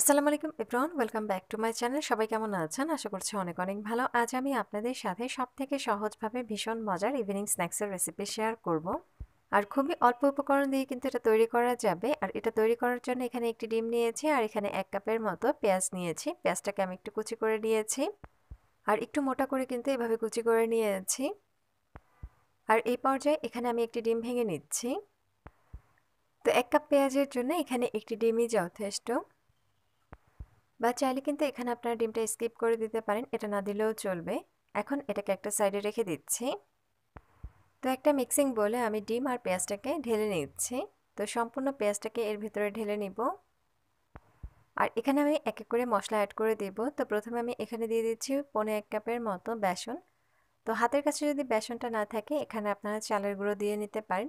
আসসালামু আলাইকুম ইব্রাহন welcome back to my channel সবাই কেমন আছেন আশা করছি অনেক অনেক ভালো আজ আমি আপনাদের সাথে সবথেকে সহজভাবে ভীষণ মজার ইভিনিং স্ন্যাক্সের রেসিপি শেয়ার করব আর খুবই অল্প উপকরণ দিয়ে কিন্তু এটা তৈরি করা যাবে আর এটা তৈরি করার জন্য এখানে একটি ডিম নিয়েছি আর এখানে এক কাপের মতো পেঁয়াজ নিয়েছি পেঁয়াজটাকে আমি একটু কুচি করে নিয়েছি আর একটু মোটা করে কিন্তু এভাবে কুচি করে নিয়েছি আর এই পর্যায়ে এখানে আমি একটি ডিম ভেঙে নিচ্ছি তো এক কাপ পেঁয়াজের জন্য এখানে একটি ডিমই যথেষ্ট বা চাইলে কিন্তু এখানে আপনারা ডিমটা স্কিপ করে দিতে পারেন এটা না দিলেও চলবে এখন এটাকে একটা সাইডে রেখে দিচ্ছি তো একটা মিক্সিং বলে আমি ডিম আর পেঁয়াজটাকে ঢেলে নিচ্ছি তো সম্পূর্ণ পেঁয়াজটাকে এর ভিতরে ঢেলে নিব আর এখানে আমি এক এক করে মশলা অ্যাড করে দেব তো প্রথমে আমি এখানে দিয়ে দিচ্ছি পনে এক কাপের মতো বেসন তো হাতের কাছে যদি বেসনটা না থাকে এখানে আপনারা চালের গুঁড়ো দিয়ে নিতে পারেন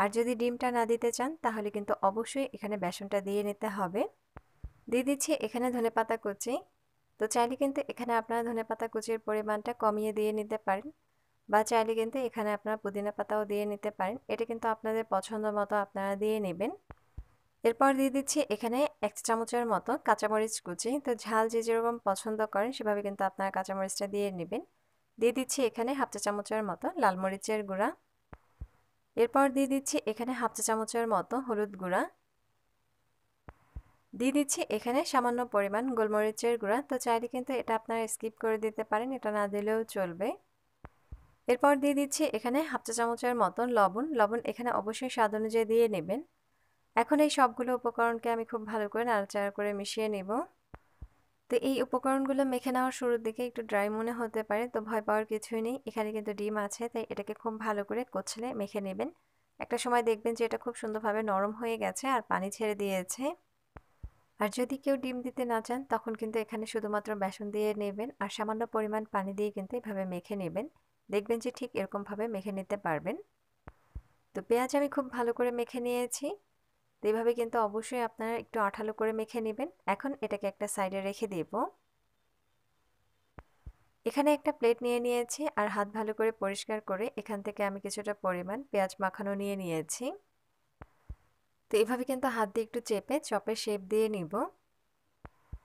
আর যদি ডিমটা না দিতে চান তাহলে কিন্তু অবশ্যই এখানে বেসনটা দিয়ে নিতে হবে দিয়ে দিচ্ছি এখানে ধনে পাতা কুচি তো চাইলে কিন্তু এখানে আপনারা ধনে পাতা কুচির পরিমাণটা কমিয়ে দিয়ে নিতে পারেন বা চাইলে কিন্তু এখানে আপনারা পুদিনা পাতাও দিয়ে নিতে পারেন এটা কিন্তু আপনাদের পছন্দ মতো আপনারা দিয়ে নেবেন এরপর দিয়ে দিচ্ছি এখানে এক চামচের মতো কাঁচামরিচ কুচি তো ঝাল যে যেরকম পছন্দ করেন সেভাবে কিন্তু আপনারা কাঁচামরিচটা দিয়ে নেবেন দিয়ে দিচ্ছি এখানে হাফ চা চামচের মতো লাল মরিচের গুঁড়া এরপর দিয়ে দিচ্ছি এখানে হাফ চা চামচের মতো হলুদ গুঁড়া দিয়ে দিচ্ছি এখানে সামান্য পরিমাণ গোলমরিচের গুঁড়া তো চাইলে কিন্তু এটা আপনারা স্কিপ করে দিতে পারেন এটা না দিলেও চলবে এরপর দিয়ে দিচ্ছি এখানে হাফ চা চামচের মতন লবণ লবণ এখানে অবশ্যই স্বাদ অনুযায়ী দিয়ে নেবেন এখন এই সবগুলো উপকরণকে আমি খুব ভালো করে নাড়াচাড়া করে মিশিয়ে নেব তো এই উপকরণগুলো মেখে নেওয়ার শুরুর দিকে একটু ড্রাই মনে হতে পারে তো ভয় পাওয়ার কিছুই নেই এখানে কিন্তু ডিম আছে তাই এটাকে খুব ভালো করে কোচলে মেখে নেবেন একটা সময় দেখবেন যে এটা খুব সুন্দরভাবে নরম হয়ে গেছে আর পানি ছেড়ে দিয়েছে আর যদি কেউ ডিম দিতে না চান তখন কিন্তু এখানে শুধুমাত্র বেসন দিয়ে নেবেন আর সামান্য পরিমাণ পানি দিয়ে কিন্তু এভাবে মেখে নেবেন দেখবেন যে ঠিক এরকমভাবে মেখে নিতে পারবেন তো পেঁয়াজ আমি খুব ভালো করে মেখে নিয়েছি তো এইভাবে কিন্তু অবশ্যই আপনারা একটু আঠালো করে মেখে নেবেন এখন এটাকে একটা সাইডে রেখে দেব এখানে একটা প্লেট নিয়ে নিয়েছি আর হাত ভালো করে পরিষ্কার করে এখান থেকে আমি কিছুটা পরিমাণ পেঁয়াজ মাখানো নিয়ে নিয়েছি তো এইভাবে কিন্তু হাত দিয়ে একটু চেপে চপের শেপ দিয়ে নিব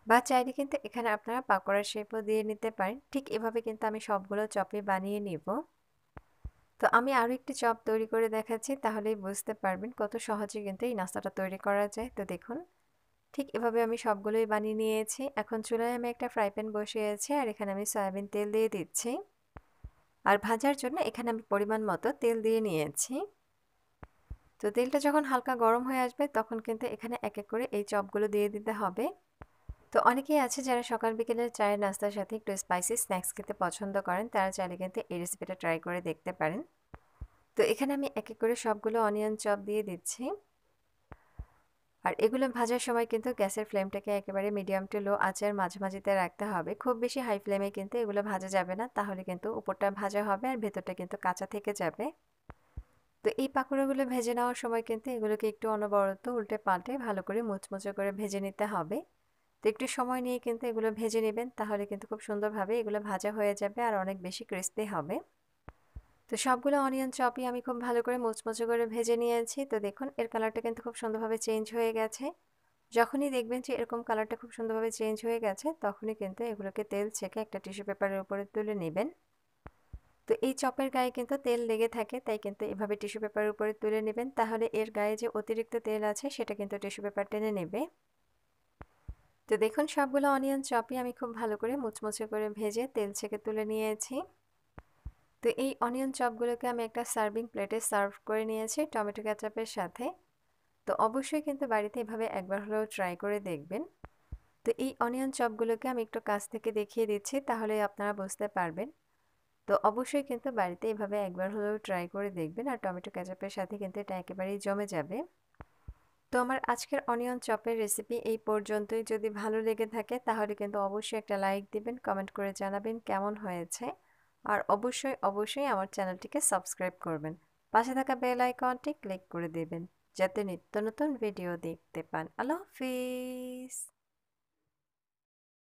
বা চাইলে কিন্তু এখানে আপনারা পাকড়ার শেপও দিয়ে নিতে পারেন ঠিক এভাবে কিন্তু আমি সবগুলো চপে বানিয়ে নিব তো আমি আরও একটি চপ তৈরি করে দেখাচ্ছি তাহলেই বুঝতে পারবেন কত সহজে কিন্তু এই নাস্তাটা তৈরি করা যায় তো দেখুন ঠিক এভাবে আমি সবগুলোই বানিয়ে নিয়েছি এখন চুলায় আমি একটা ফ্রাই প্যান বসিয়েছি আর এখানে আমি সয়াবিন তেল দিয়ে দিচ্ছি আর ভাজার জন্য এখানে আমি পরিমাণ মতো তেল দিয়ে নিয়েছি তো তেলটা যখন হালকা গরম হয়ে আসবে তখন কিন্তু এখানে এক এক করে এই চপগুলো দিয়ে দিতে হবে তো অনেকেই আছে যারা সকাল বিকেলের চায়ের নাস্তার সাথে একটু স্পাইসি স্ন্যাক্স খেতে পছন্দ করেন তারা চাইলে কিন্তু এই রেসিপিটা ট্রাই করে দেখতে পারেন তো এখানে আমি এক এক করে সবগুলো অনিয়ন চপ দিয়ে দিচ্ছি আর এগুলো ভাজার সময় কিন্তু গ্যাসের ফ্লেমটাকে একেবারে মিডিয়াম টু লো আঁচের মাঝামাঝিতে রাখতে হবে খুব বেশি হাই ফ্লেমে কিন্তু এগুলো ভাজা যাবে না তাহলে কিন্তু উপরটা ভাজা হবে আর ভেতরটা কিন্তু কাঁচা থেকে যাবে তো এই পাকোড়াগুলো ভেজে নেওয়ার সময় কিন্তু এগুলোকে একটু অনবরত উল্টে পাল্টে ভালো করে মুচমুচে করে ভেজে নিতে হবে তো একটু সময় নিয়ে কিন্তু এগুলো ভেজে নেবেন তাহলে কিন্তু খুব সুন্দরভাবে এগুলো ভাজা হয়ে যাবে আর অনেক বেশি ক্রিস্পি হবে তো সবগুলো অনিয়ন চপই আমি খুব ভালো করে মোচমোচো করে ভেজে নিয়েছি তো দেখুন এর কালারটা কিন্তু খুব সুন্দরভাবে চেঞ্জ হয়ে গেছে যখনই দেখবেন যে এরকম কালারটা খুব সুন্দরভাবে চেঞ্জ হয়ে গেছে তখনই কিন্তু এগুলোকে তেল ছেঁকে একটা টিস্যু পেপারের উপরে তুলে নেবেন তো এই চপের গায়ে কিন্তু তেল লেগে থাকে তাই কিন্তু এভাবে টিস্যু পেপারের উপরে তুলে নেবেন তাহলে এর গায়ে যে অতিরিক্ত তেল আছে সেটা কিন্তু টিস্যু পেপার টেনে নেবে তো দেখুন সবগুলো অনিয়ন চপই আমি খুব ভালো করে মুচমুচে করে ভেজে তেল ছেঁকে তুলে নিয়েছি তো এই অনিয়ন চপগুলোকে আমি একটা সার্ভিং প্লেটে সার্ভ করে নিয়েছি টমেটো ক্যাচাপের সাথে তো অবশ্যই কিন্তু বাড়িতে এভাবে একবার হলেও ট্রাই করে দেখবেন তো এই অনিয়ন চপগুলোকে আমি একটু কাছ থেকে দেখিয়ে দিচ্ছি তাহলে আপনারা বুঝতে পারবেন তো অবশ্যই কিন্তু বাড়িতে এভাবে একবার হলেও ট্রাই করে দেখবেন আর টমেটো ক্যাচাপের সাথে কিন্তু এটা একেবারেই জমে যাবে তো আমার আজকের অনিয়ন চপের রেসিপি এই পর্যন্তই যদি ভালো লেগে থাকে তাহলে কিন্তু অবশ্যই একটা লাইক দিবেন কমেন্ট করে জানাবেন কেমন হয়েছে আর অবশ্যই অবশ্যই আমার চ্যানেলটিকে সাবস্ক্রাইব করবেন পাশে থাকা বেল আইকনটি ক্লিক করে দেবেন যাতে নিত্য নতুন ভিডিও দেখতে পান আল্লাহ হাফিজ